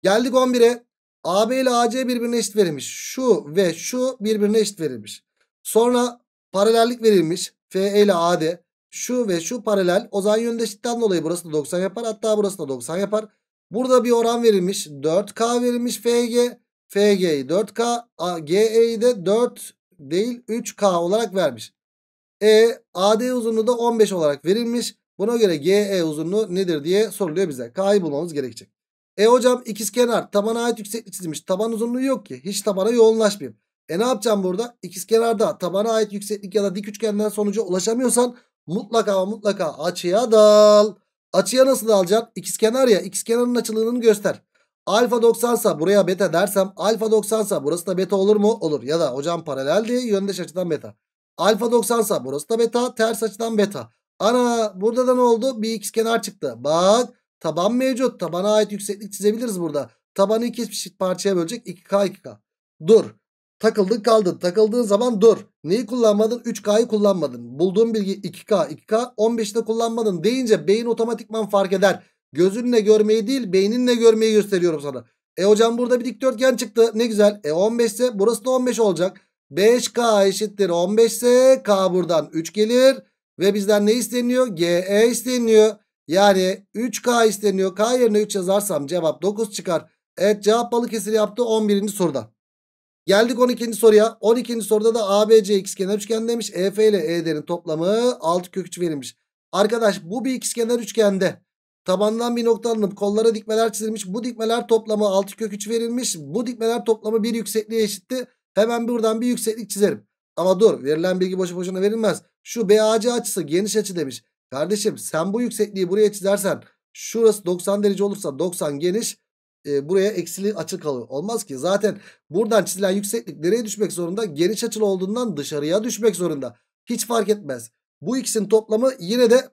Geldik 11'e. AB ile AC birbirine eşit verilmiş. Şu ve şu birbirine eşit verilmiş. Sonra paralellik verilmiş. FE ile AD. Şu ve şu paralel. O zaman eşitten dolayı burası da 90 yapar. Hatta burası da 90 yapar. Burada bir oran verilmiş. 4K verilmiş FG. FG'yi 4K, GE'yi de 4 değil 3K olarak vermiş. E AD uzunluğu da 15 olarak verilmiş. Buna göre GE uzunluğu nedir diye soruluyor bize. K'yı bulmamız gerekecek. E hocam ikizkenar tabana ait yükseklik çizmiş. Taban uzunluğu yok ki. Hiç tabana yoğunlaşmayayım. E ne yapacağım burada? İkizkenarda tabana ait yükseklik ya da dik üçgenden sonuca ulaşamıyorsan mutlaka mutlaka açıya dal. Açıya nasıl dalacaksın? İkizkenar ya. İkizkenarın açılığını göster. Alfa 90 sa buraya beta dersem alfa 90 sa burası da beta olur mu? Olur. Ya da hocam paralel diye yöndeş açıdan beta. Alfa 90 sa burası da beta. Ters açıdan beta. Ana burada da ne oldu? Bir kenar çıktı. Bak taban mevcut. Tabana ait yükseklik çizebiliriz burada. Tabanı iki parçaya bölecek. 2K 2K. Dur. Takıldın kaldın. Takıldığın zaman dur. Neyi kullanmadın? 3K'yı kullanmadın. Bulduğun bilgi 2K. 2K 15'te kullanmadın deyince beyin otomatikman fark eder. Gözünle görmeyi değil beyninle görmeyi gösteriyorum sana. E hocam burada bir dikdörtgen çıktı. Ne güzel. E 15 ise burası da 15 olacak. 5K eşittir 15 ise K buradan 3 gelir. Ve bizden ne isteniyor? GE isteniyor. Yani 3K isteniyor. K yerine 3 yazarsam cevap 9 çıkar. Evet cevap Balıkesir yaptı 11. soruda. Geldik 12. soruya. 12. soruda da ABC ikizkenar üçgen demiş. EF ile ED'nin toplamı 6 kök 3 verilmiş. Arkadaş bu bir ikizkenar üçgende. Tabandan bir nokta alınıp kollara dikmeler çizilmiş. Bu dikmeler toplamı 6 kök 3 verilmiş. Bu dikmeler toplamı bir yüksekliğe eşitti. Hemen buradan bir yükseklik çizerim. Ama dur verilen bilgi boşu boşuna verilmez. Şu BAC açısı geniş açı demiş. Kardeşim sen bu yüksekliği buraya çizersen şurası 90 derece olursa 90 geniş e, buraya eksili açı kalıyor. Olmaz ki zaten buradan çizilen yükseklik nereye düşmek zorunda? Geniş açılı olduğundan dışarıya düşmek zorunda. Hiç fark etmez. Bu ikisinin toplamı yine de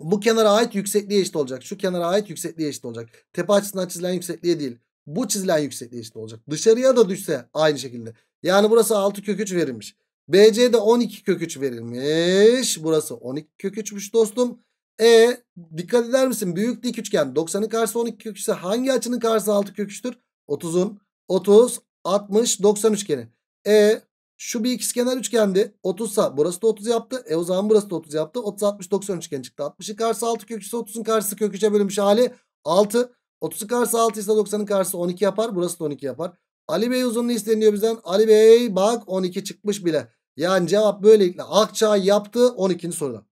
bu kenara ait yüksekliğe eşit olacak. Şu kenara ait yüksekliğe eşit olacak. Tepe açısından çizilen yüksekliğe değil. Bu çizilen yüksekliği işte olacak. Dışarıya da düşse aynı şekilde. Yani burası 6 köküç verilmiş. BC'de 12 köküç verilmiş. Burası 12 köküçmüş dostum. E dikkat eder misin? Büyük dik üçgen 90'ın karşısı 12 kök ise hangi açının karşısı 6 kök 3'tür? 30'un 30 60 90 üçgeni. E şu bir ikizkenar üçgendi. 30 burası da 30 yaptı. E o zaman burası da 30 yaptı. 30 60 90 üçgen çıktı. 60'ın karşısı 6 kök ise 30'un karşısı kök 3'e bölünmüş hali 6. 30'u karşı 6 ise 90'ın karşısı 12 yapar. Burası da 12 yapar. Ali Bey uzunluğu isteniyor bizden. Ali Bey bak 12 çıkmış bile. Yani cevap böylelikle Akça yaptı 12. soruda.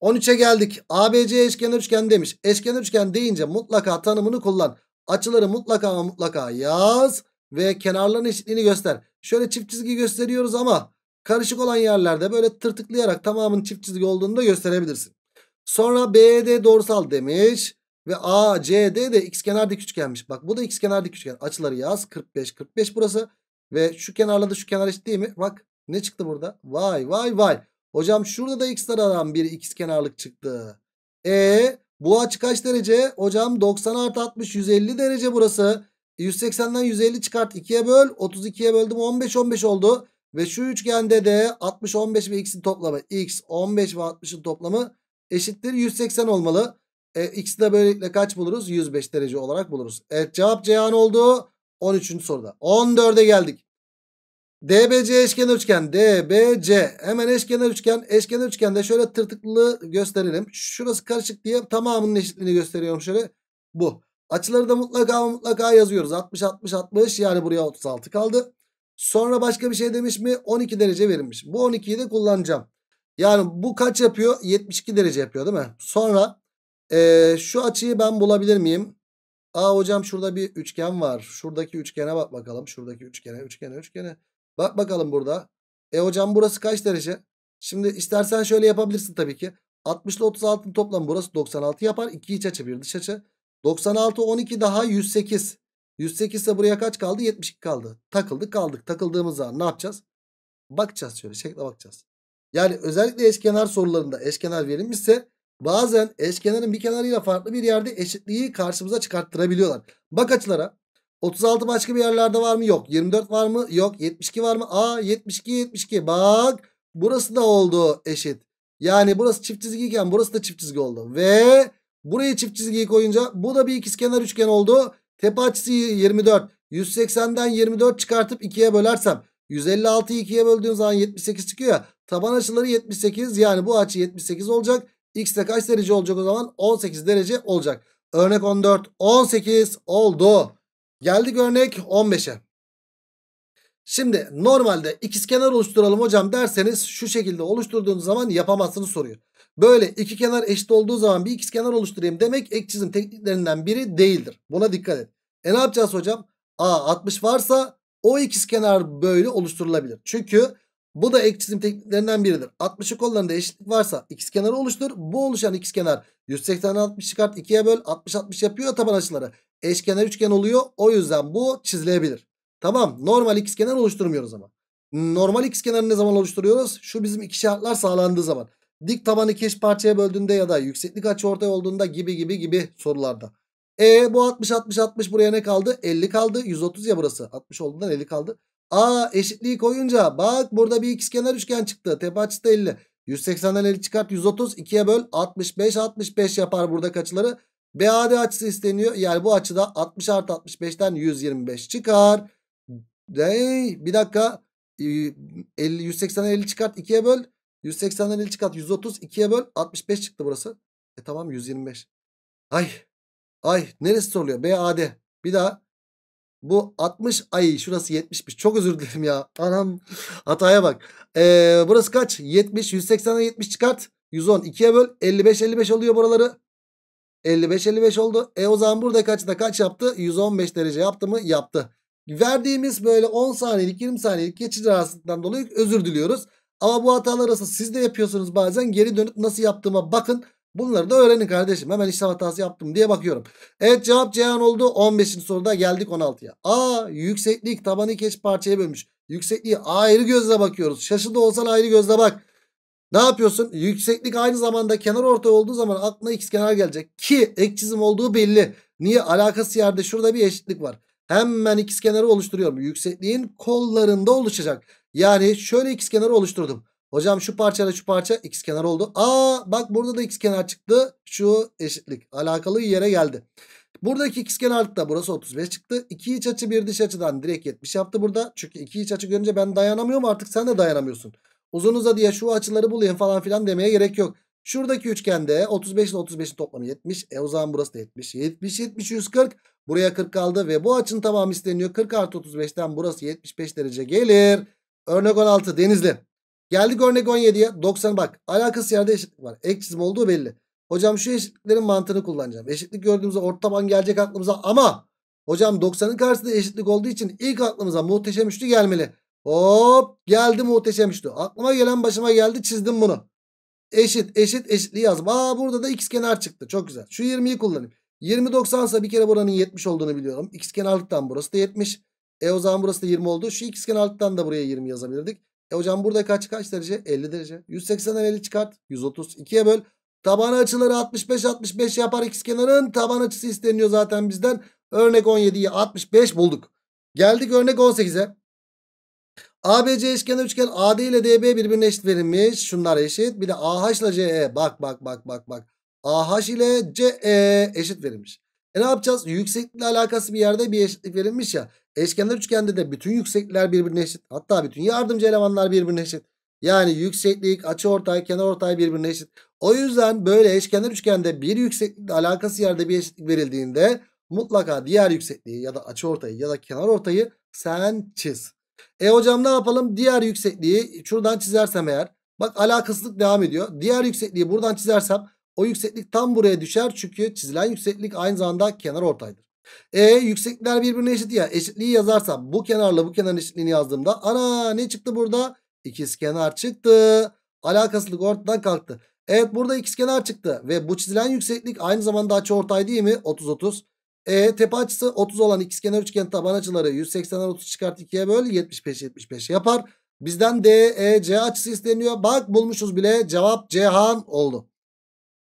13'e geldik. ABC eşkenar üçgen demiş. Eşkenar üçgen deyince mutlaka tanımını kullan. Açıları mutlaka mutlaka yaz ve kenarların eşitliğini göster. Şöyle çift çizgi gösteriyoruz ama karışık olan yerlerde böyle tırtıklayarak tamamın çift çizgi olduğunu da gösterebilirsin. Sonra BD doğrusal demiş. Ve ACD de x kenar dik üçgenmiş. Bak bu da x kenar dik üçgen. Açıları yaz. 45, 45 burası. Ve şu kenarla da şu kenar eşit değil mi? Bak ne çıktı burada? Vay vay vay. Hocam şurada da x taradan bir x kenarlık çıktı. E bu açı kaç derece? Hocam 90 artı 60 150 derece burası. 180'den e, 150 çıkart 2'ye böl. 32'ye böldüm 15 15 oldu. Ve şu üçgende de 60 15 ve x'in toplamı. x 15 ve 60'ın toplamı eşittir 180 olmalı. E, x'i de böylelikle kaç buluruz? 105 derece olarak buluruz. Evet cevap Ceyhan oldu. 13. soruda. 14'e geldik. DBC eşkenar üçgen. DBC. Hemen eşkenar üçgen. Eşkenar üçgende şöyle tırtıklı gösterelim. Şurası karışık diye tamamının eşitliğini gösteriyorum şöyle. Bu. Açıları da mutlaka mutlaka yazıyoruz. 60 60 60 yani buraya 36 kaldı. Sonra başka bir şey demiş mi? 12 derece verilmiş. Bu 12'yi de kullanacağım. Yani bu kaç yapıyor? 72 derece yapıyor değil mi? Sonra ee, şu açıyı ben bulabilir miyim? Aa hocam şurada bir üçgen var. Şuradaki üçgene bak bakalım. Şuradaki üçgene, üçgene, üçgene. Bak bakalım burada. E hocam burası kaç derece? Şimdi istersen şöyle yapabilirsin tabii ki. 60 ile 36'ın toplamı burası 96 yapar. 2 iç açı, bir dış açı. 96, 12 daha 108. 108 ise buraya kaç kaldı? 72 kaldı. Takıldık kaldık. Takıldığımız zaman ne yapacağız? Bakacağız şöyle şekle bakacağız. Yani özellikle eşkenar sorularında eşkenar verilmişse bazen eşkenarın bir kenarıyla farklı bir yerde eşitliği karşımıza çıkarttırabiliyorlar. Bak açılara. 36 başka bir yerlerde var mı? Yok. 24 var mı? Yok. 72 var mı? Aa 72 72. Bak burası da oldu eşit. Yani burası çift çizgiyken burası da çift çizgi oldu. Ve buraya çift çizgiyi koyunca bu da bir ikizkenar üçgen oldu. Tepe açısı 24. 180'den 24 çıkartıp 2'ye bölersem 156'yı 2'ye böldüğüm zaman 78 çıkıyor ya. Taban açıları 78 yani bu açı 78 olacak. X de kaç derece olacak o zaman? 18 derece olacak. Örnek 14. 18 oldu. Geldik örnek 15'e. Şimdi normalde ikizkenar oluşturalım hocam derseniz şu şekilde oluşturduğunuz zaman yapamazsınız soruyor. Böyle iki kenar eşit olduğu zaman bir ikizkenar oluşturayım demek ek çizim tekniklerinden biri değildir. Buna dikkat et. E ne yapacağız hocam? A 60 varsa o ikizkenar böyle oluşturulabilir. Çünkü bu da ek çizim tekniklerinden biridir. 60'ı kollarında eşitlik varsa ikizkenarı oluştur. Bu oluşan kenar 180'den 60 çıkart 2'ye böl 60 60 yapıyor taban açıları. Eşkenar üçgen oluyor. O yüzden bu çizilebilir. Tamam normal kenar oluşturmuyoruz ama. Normal ikizkenarı ne zaman oluşturuyoruz? Şu bizim iki şartlar sağlandığı zaman. Dik tabanı iki parçaya böldüğünde ya da yükseklik açı ortaya olduğunda gibi gibi gibi sorularda. E bu 60 60 60 buraya ne kaldı? 50 kaldı. 130 ya burası. 60 olduğundan 50 kaldı. A eşitliği koyunca bak burada bir ikizkenar üçgen çıktı. Tepe açısı da 50. 180'den 50 çıkart 130 2'ye böl 65 65 yapar burada kaçıları. BAD açısı isteniyor. Yani bu açıda 60 artı 65'ten 125 çıkar. Dey, bir dakika 180'den ee, 50 çıkart 2'ye böl. 180'den 50 çıkart 130 2'ye böl 65 çıktı burası. E tamam 125. Ay ay neresi soruluyor BAD bir daha bu 60 ay şurası 70'miş. Çok özür dilerim ya. Anam hataya bak. Ee, burası kaç? 70. 180'den 70 çıkart. 110. 2'ye böl. 55 55 oluyor buraları. 55 55 oldu. E o zaman burada kaçta kaç yaptı? 115 derece yaptı mı? Yaptı. Verdiğimiz böyle 10 saniyelik 20 saniyelik geçici rahatsızlıktan dolayı özür diliyoruz. Ama bu hatalar arası siz de yapıyorsunuz bazen. Geri dönüp nasıl yaptığıma bakın. Bunları da öğrenin kardeşim. Hemen işlem hatası yaptım diye bakıyorum. Evet cevap Ceyhan oldu. 15. soruda geldik 16'ya. A yükseklik tabanı keş parçaya bölmüş. Yüksekliği ayrı gözle bakıyoruz. Şaşıda olsan ayrı gözle bak. Ne yapıyorsun? Yükseklik aynı zamanda kenar ortay olduğu zaman aklına x kenar gelecek. Ki ek çizim olduğu belli. Niye? Alakası yerde şurada bir eşitlik var. Hemen ikiz kenarı oluşturuyorum. Yüksekliğin kollarında oluşacak. Yani şöyle ikiz kenarı oluşturdum. Hocam şu parça da şu parça x kenar oldu. Aa bak burada da x kenar çıktı. Şu eşitlik alakalı yere geldi. Buradaki x kenarlıkta burası 35 çıktı. İki iç açı bir dış açıdan direkt 70 yaptı burada. Çünkü iki iç açı görünce ben dayanamıyorum artık sen de dayanamıyorsun. Uzun uza diye şu açıları bulayım falan filan demeye gerek yok. Şuradaki üçgende 35 ile 35'in toplamı 70. E o zaman burası da 70. 70, 70, 140. Buraya 40 kaldı ve bu açın tamamı isteniyor. 40 artı 35'ten burası 75 derece gelir. Örnek 16 Denizli. Geldik örnek 17'ye. 90 bak. Alakası yerde eşitlik var. Ek çizim olduğu belli. Hocam şu eşitliklerin mantığını kullanacağım. Eşitlik gördüğümüzde orta taban gelecek aklımıza ama hocam 90'ın karşısında eşitlik olduğu için ilk aklımıza muhteşem üçlü gelmeli. Hop geldi muhteşem üçlü. Aklıma gelen başıma geldi çizdim bunu. Eşit eşit eşitliği yazdım. Aa burada da x kenar çıktı. Çok güzel. Şu 20'yi kullanayım. 20 90 ise bir kere buranın 70 olduğunu biliyorum. X kenarlıktan burası da 70. E o zaman burası da 20 oldu. Şu x kenarlıktan da buraya 20 yazabilirdik. E hocam burada kaç kaç derece? 50 derece. 180'den 50 çıkart. 130. 2'ye böl. Taban açıları 65 65 yapar x kenarın taban açısı isteniyor zaten bizden. Örnek 17'yi 65 bulduk. Geldik örnek 18'e. ABC eşkenar üçgen AD ile DB birbirine eşit verilmiş. Şunlar eşit. Bir de AH ile CE. Bak bak bak bak bak. AH ile CE eşit verilmiş. E ne yapacağız? Yükseklikle alakası bir yerde bir eşitlik verilmiş ya. Eşkenar üçgende de bütün yükseklikler birbirine eşit. Hatta bütün yardımcı elemanlar birbirine eşit. Yani yükseklik, açı ortay, kenar ortay birbirine eşit. O yüzden böyle eşkenar üçgende bir yükseklikle alakası yerde bir eşitlik verildiğinde mutlaka diğer yüksekliği ya da açı ortayı ya da kenar ortayı sen çiz. E hocam ne yapalım? Diğer yüksekliği şuradan çizersem eğer. Bak alakasızlık devam ediyor. Diğer yüksekliği buradan çizersem o yükseklik tam buraya düşer. Çünkü çizilen yükseklik aynı zamanda kenar ortaydır. E yükseklikler birbirine eşit ya. Eşitliği yazarsam bu kenarla bu kenarın eşitliğini yazdığımda ana ne çıktı burada? İkiz kenar çıktı. Alakasızlık ortadan kalktı. Evet burada ikiz kenar çıktı ve bu çizilen yükseklik aynı zamanda açı ortay değil mi? 30 30. E tepe açısı 30 olan ikiz kenar üçgen taban açıları 180'den 30 çıkart 2'ye böl 75 75 yapar. Bizden D, E, C açısı isteniyor. Bak bulmuşuz bile cevap Cihan oldu.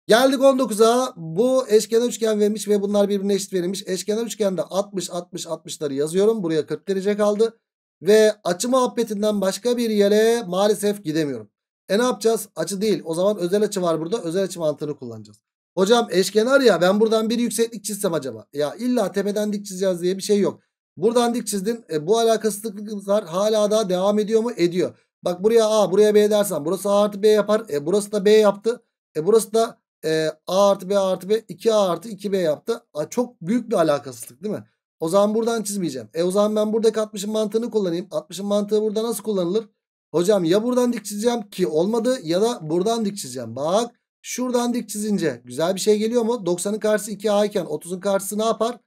Geldik 19'a. Bu eşkenar üçgen verilmiş ve bunlar birbirine eşit verilmiş. Eşkenar üçgende 60 60 60'ları yazıyorum. Buraya 40 derece kaldı. Ve açı muhabbetinden başka bir yere maalesef gidemiyorum. E ne yapacağız? Açı değil. O zaman özel açı var burada. Özel açı mantığını kullanacağız. Hocam eşkenar ya ben buradan bir yükseklik çizsem acaba? Ya illa tepeden dik çizeceğiz diye bir şey yok. Buradan dik çizdin. E, bu alakasızlıklar hala daha devam ediyor mu? Ediyor. Bak buraya A buraya B dersen burası A artı B yapar. E, burası da B yaptı. E, burası da e, A artı B artı B 2A artı 2B yaptı. A, çok büyük bir alakasızlık değil mi? O zaman buradan çizmeyeceğim. E o zaman ben burada 60'ın mantığını kullanayım. 60'ın mantığı burada nasıl kullanılır? Hocam ya buradan dik çizeceğim ki olmadı ya da buradan dik çizeceğim. Bak şuradan dik çizince güzel bir şey geliyor mu? 90'ın karşısı 2A iken 30'un karşısı ne yapar?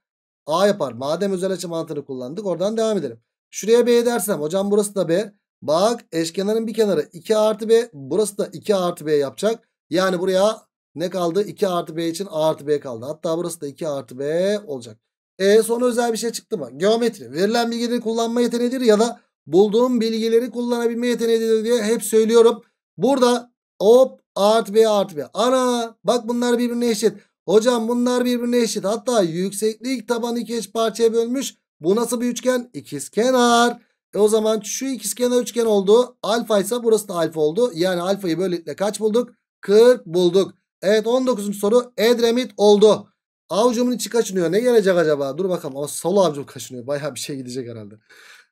A yapar. Madem özel açı mantığını kullandık oradan devam edelim. Şuraya B dersem hocam burası da B. Bak eşkenarın bir kenarı 2 artı B. Burası da 2 artı B yapacak. Yani buraya ne kaldı? 2 artı B için A artı B kaldı. Hatta burası da 2 artı B olacak. E sonra özel bir şey çıktı mı? Geometri. Verilen bilgileri kullanma yeteneğidir ya da bulduğum bilgileri kullanabilme yeteneğidir diye hep söylüyorum. Burada hop A artı B artı B. Ana bak bunlar birbirine eşit. Hocam bunlar birbirine eşit. Hatta yükseklik tabanı iki eş parçaya bölmüş. Bu nasıl bir üçgen? İkizkenar. E o zaman şu ikizkenar üçgen oldu. Alfa ise burası da alfa oldu. Yani alfayı böylelikle kaç bulduk? 40 bulduk. Evet 19. soru Edremit oldu. Avcumun içi kaçınıyor. Ne gelecek acaba? Dur bakalım. Ama sol avcum kaçınıyor. Baya bir şey gidecek herhalde.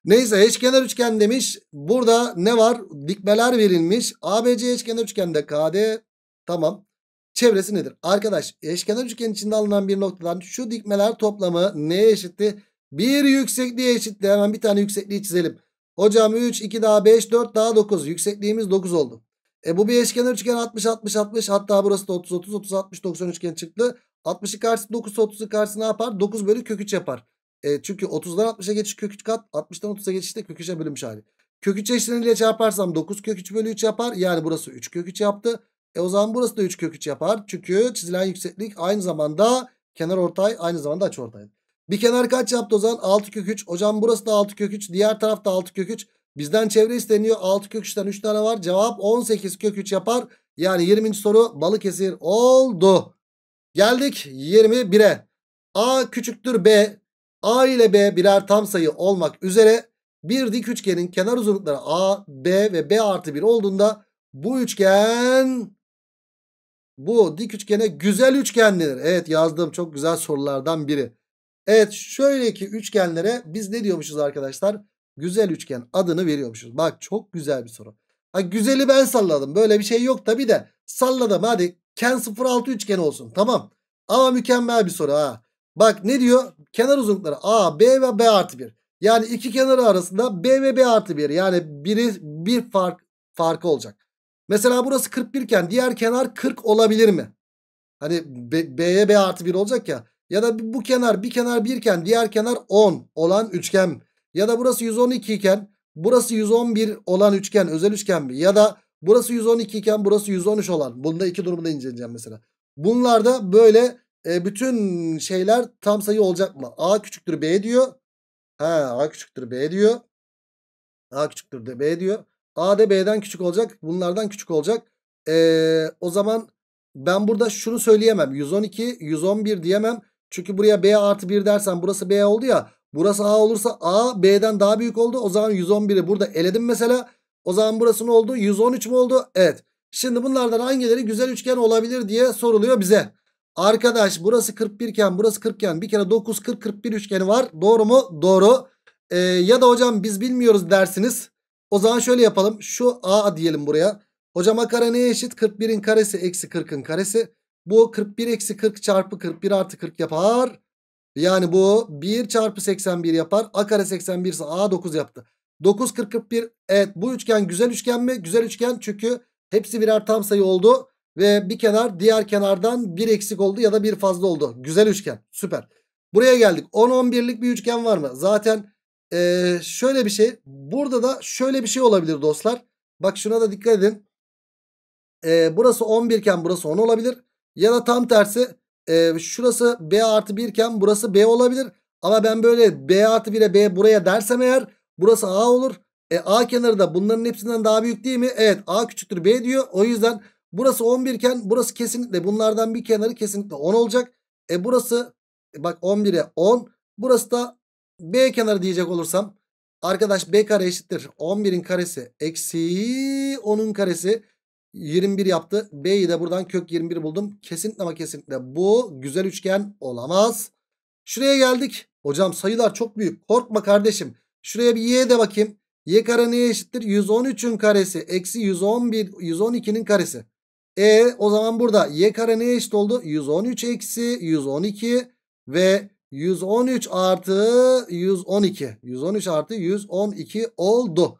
Neyse eşkenar üçgen demiş. Burada ne var? Dikmeler verilmiş. ABC eşkenar üçgende KD. Tamam. Çevresi nedir? Arkadaş eşkenar üçgen içinde alınan bir noktadan şu dikmeler toplamı neye eşitti? Bir yüksekliğe eşitti. Hemen bir tane yüksekliği çizelim. Hocam 3, 2 daha 5, 4 daha 9. Yüksekliğimiz 9 oldu. E bu bir eşkenar üçgen 60 60 60 hatta burası da 30 30 30 60 90 üçgen çıktı. 60'ı karşı 9 30'u karşı ne yapar? 9 bölü kök 3 yapar. E, çünkü 30'dan 60'a geçiş kök 3 kat 60'dan 30'a geçişte kök 3'e bölünmüş hali. Kök 3 eşleniyle çarparsam 9 kök 3 bölü 3 yapar. Yani burası 3 kök 3 yaptı. E o zaman burası da 3 kök 3 yapar. Çünkü çizilen yükseklik aynı zamanda kenar ortay aynı zamanda açı ortay. Bir kenar kaç yaptı o zaman? 6 kök 3. Hocam burası da 6 kök 3. Diğer taraf da 6 kök 3. Bizden çevre isteniyor. 6 kök 3'ten 3 tane var. Cevap 18 kök 3 yapar. Yani 20. soru Balıkesir oldu. Geldik 21'e. A küçüktür B. A ile B birer tam sayı olmak üzere bir dik üçgenin kenar uzunlukları A, B ve B artı 1 olduğunda bu üçgen bu dik üçgene güzel üçgen denir. Evet yazdığım çok güzel sorulardan biri. Evet şöyle ki üçgenlere biz ne diyormuşuz arkadaşlar? Güzel üçgen adını veriyormuşuz. Bak çok güzel bir soru. Ha güzeli ben salladım. Böyle bir şey yok tabi de salladım. Hadi ken 06 üçgen olsun. Tamam. Ama mükemmel bir soru ha. Bak ne diyor? Kenar uzunlukları A, B ve B artı 1. Yani iki kenarı arasında B ve B artı 1. Yani biri bir fark farkı olacak. Mesela burası 41 iken diğer kenar 40 olabilir mi? Hani B'ye B artı 1 olacak ya. Ya da bu kenar bir kenar 1 iken diğer kenar 10 olan üçgen ya da burası 112 iken burası 111 olan üçgen özel üçgen mi? Ya da burası 112 iken burası 113 olan. Bunda iki durumda inceleyeceğim mesela. Bunlarda böyle e, bütün şeyler tam sayı olacak mı? A küçüktür B diyor. Ha A küçüktür B diyor. A küçüktür de B diyor. A de B'den küçük olacak. Bunlardan küçük olacak. E, o zaman ben burada şunu söyleyemem. 112, 111 diyemem. Çünkü buraya B artı 1 dersen burası B oldu ya. Burası A olursa A B'den daha büyük oldu. O zaman 111'i burada eledim mesela. O zaman burası ne oldu? 113 mi oldu? Evet. Şimdi bunlardan hangileri güzel üçgen olabilir diye soruluyor bize. Arkadaş burası 41 iken burası 40 iken bir kere 9 40 41 üçgeni var. Doğru mu? Doğru. Ee, ya da hocam biz bilmiyoruz dersiniz. O zaman şöyle yapalım. Şu A diyelim buraya. Hocam A kare neye eşit? 41'in karesi eksi 40'ın karesi. Bu 41 eksi 40 çarpı 41 artı 40 yapar. Yani bu 1 çarpı 81 yapar. A kare 81 ise A 9 yaptı. 9 40 41. Evet bu üçgen güzel üçgen mi? Güzel üçgen çünkü hepsi birer tam sayı oldu. Ve bir kenar diğer kenardan bir eksik oldu ya da bir fazla oldu. Güzel üçgen süper. Buraya geldik. 10-11'lik bir üçgen var mı? Zaten ee, şöyle bir şey. Burada da şöyle bir şey olabilir dostlar. Bak şuna da dikkat edin. Ee, burası 11 iken burası 10 olabilir. Ya da tam tersi e, şurası B artı 1 iken burası B olabilir. Ama ben böyle B artı 1'e B buraya dersem eğer burası A olur. E A kenarı da bunların hepsinden daha büyük değil mi? Evet A küçüktür B diyor. O yüzden burası 11 iken burası kesinlikle bunlardan bir kenarı kesinlikle 10 olacak. E burası e, bak 11'e 10. Burası da B kenarı diyecek olursam. Arkadaş B kare eşittir. 11'in karesi eksi 10'un karesi. 21 yaptı. B'yi de buradan kök 21 buldum. Kesinlikle ama kesinlikle bu güzel üçgen olamaz. Şuraya geldik. Hocam sayılar çok büyük. Korkma kardeşim. Şuraya bir y'ye de bakayım. Y kare neye eşittir? 113'ün karesi. Eksi 111, 112'nin karesi. E o zaman burada y kare neye eşit oldu? 113 eksi 112 ve 113 artı 112. 113 artı 112 oldu.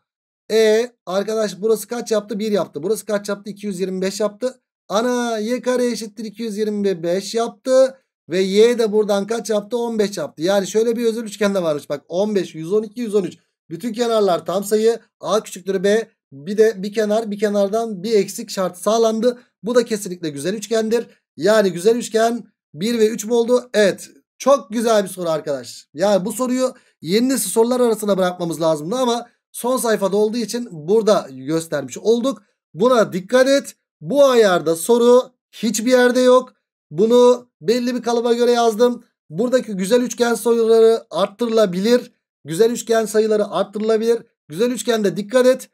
E arkadaş burası kaç yaptı? 1 yaptı. Burası kaç yaptı? 225 yaptı. Ana y kare eşittir 225 yaptı. Ve y de buradan kaç yaptı? 15 yaptı. Yani şöyle bir özel üçgen de varmış. Bak 15, 112, 113. Bütün kenarlar tam sayı. A küçüktür B. Bir de bir kenar bir kenardan bir eksik şart sağlandı. Bu da kesinlikle güzel üçgendir. Yani güzel üçgen 1 ve 3 mü oldu? Evet. Çok güzel bir soru arkadaş. Yani bu soruyu yeni nesil sorular arasına bırakmamız lazımdı ama son sayfada olduğu için burada göstermiş olduk. Buna dikkat et. Bu ayarda soru hiçbir yerde yok. Bunu belli bir kalıba göre yazdım. Buradaki güzel üçgen sayıları arttırılabilir. Güzel üçgen sayıları arttırılabilir. Güzel üçgende dikkat et.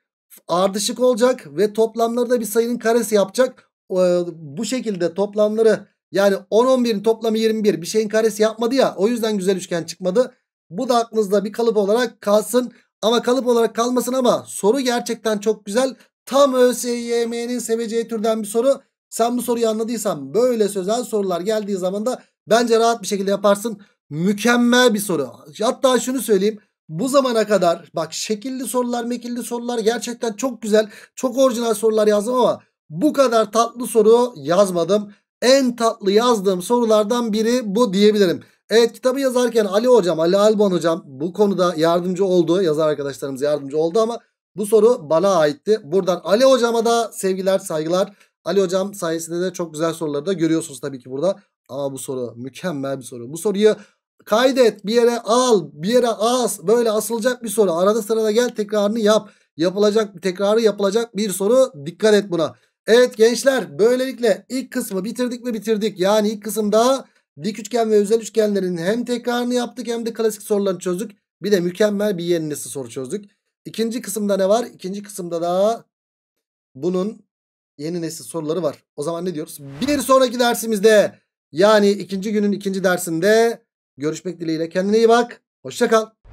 Ardışık olacak ve toplamları da bir sayının karesi yapacak. Ee, bu şekilde toplamları yani 10-11'in toplamı 21 bir şeyin karesi yapmadı ya o yüzden güzel üçgen çıkmadı. Bu da aklınızda bir kalıp olarak kalsın. Ama kalıp olarak kalmasın ama soru gerçekten çok güzel. Tam ÖSYM'nin seveceği türden bir soru. Sen bu soruyu anladıysan böyle sözel sorular geldiği zaman da bence rahat bir şekilde yaparsın. Mükemmel bir soru. Hatta şunu söyleyeyim. Bu zamana kadar bak şekilli sorular mekilli sorular gerçekten çok güzel. Çok orijinal sorular yazdım ama bu kadar tatlı soru yazmadım. En tatlı yazdığım sorulardan biri bu diyebilirim. Evet kitabı yazarken Ali hocam, Ali Alban hocam bu konuda yardımcı oldu. Yazar arkadaşlarımız yardımcı oldu ama bu soru bana aitti. Buradan Ali hocama da sevgiler, saygılar. Ali hocam sayesinde de çok güzel soruları da görüyorsunuz tabii ki burada. Ama bu soru mükemmel bir soru. Bu soruyu kaydet, bir yere al, bir yere as. Böyle asılacak bir soru. Arada sırada gel tekrarını yap. Yapılacak, tekrarı yapılacak bir soru. Dikkat et buna. Evet gençler böylelikle ilk kısmı bitirdik mi bitirdik. Yani ilk kısımda Dik üçgen ve özel üçgenlerin hem tekrarını yaptık hem de klasik sorularını çözdük. Bir de mükemmel bir yeni nesil soru çözdük. İkinci kısımda ne var? İkinci kısımda da bunun yeni nesil soruları var. O zaman ne diyoruz? Bir sonraki dersimizde yani ikinci günün ikinci dersinde görüşmek dileğiyle. Kendine iyi bak. Hoşçakal.